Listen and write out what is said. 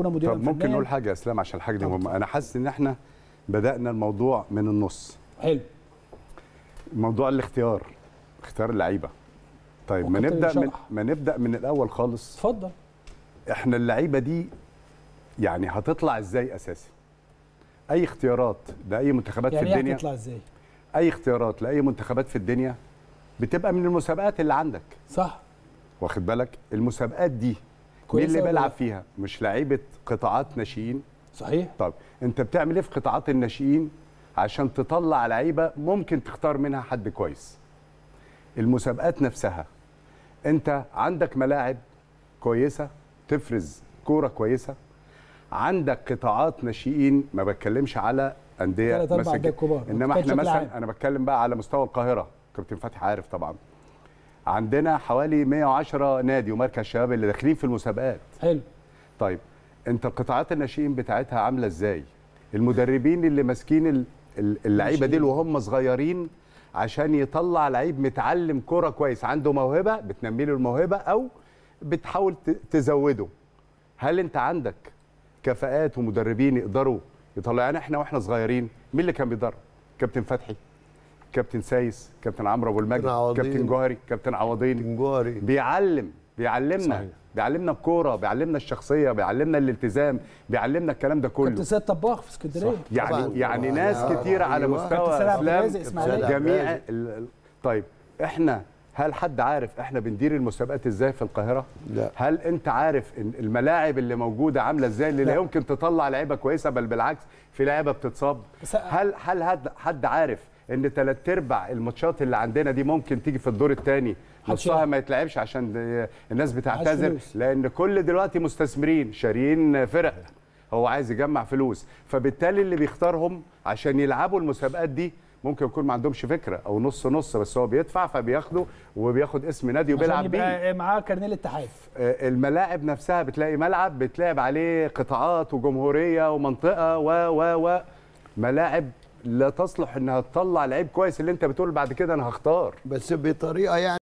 اكون مديرا طب ممكن نقول حاجه يا اسلام عشان الحاجه دي مهمه انا حاسس ان احنا بدانا الموضوع من النص حلو موضوع الاختيار اختيار اللعيبه طيب ما نبدا من ما نبدا من الاول خالص اتفضل احنا اللعيبه دي يعني هتطلع ازاي اساسي اي اختيارات لاي منتخبات يعني في إيه الدنيا هتطلع ازاي اي اختيارات لاي منتخبات في الدنيا بتبقى من المسابقات اللي عندك صح واخد بالك المسابقات دي مين اللي بيلعب فيها مش لعيبه قطاعات ناشئين صحيح طب انت بتعمل ايه في قطاعات الناشئين عشان تطلع لعيبه ممكن تختار منها حد كويس المسابقات نفسها انت عندك ملاعب كويسه تفرز كوره كويسه عندك قطاعات ناشئين ما بتكلمش على انديه مثلا انما احنا مثلا انا بتكلم بقى على مستوى القاهره كابتن فتحي عارف طبعا عندنا حوالي 110 نادي ومركز شباب اللي داخلين في المسابقات حلو طيب انت قطاعات الناشئين بتاعتها عامله ازاي المدربين اللي ماسكين اللعيبه دي وهم صغيرين عشان يطلع لعيب متعلم كرة كويس عنده موهبه بتنمي له الموهبه او بتحاول تزوده هل انت عندك كفاءات ومدربين يقدروا يطلعنا يعني احنا واحنا صغيرين مين اللي كان بيدرب كابتن فتحي كابتن سايس كابتن عمرو ابو المجد كابتن جوهري كابتن عوضين جوهري بيعلم بيعلمنا صحيح. بيعلمنا الكوره بيعلمنا الشخصيه بيعلمنا الالتزام بيعلمنا الكلام ده كله كابتن سيد طباخ في اسكندريه يعني طبعاً. يعني آه، ناس آه، آه، كتير على أيوة. مستوى اسلام جميع طيب احنا هل حد عارف احنا بندير المسابقات ازاي في القاهره؟ لا هل انت عارف إن الملاعب اللي موجوده عامله ازاي اللي لا, لا يمكن تطلع لعيبه كويسه بل بالعكس في لعيبه بتتصاب؟ هل هل حد عارف ان ثلاث ارباع الماتشات اللي عندنا دي ممكن تيجي في الدور الثاني نصها ما يتلعبش عشان الناس بتعتذر لان كل دلوقتي مستثمرين شاريين فرق هو عايز يجمع فلوس فبالتالي اللي بيختارهم عشان يلعبوا المسابقات دي ممكن يكون ما عندهمش فكره او نص نص بس هو بيدفع فبياخده وبياخد اسم نادي وبيلعب بيه معاه كارنيه الاتحاد آه، الملاعب نفسها بتلاقي ملعب بتلعب عليه قطاعات وجمهوريه ومنطقه و و و ملاعب لا تصلح انها تطلع لعيب كويس اللي انت بتقول بعد كده انا هختار بس بطريقه يعني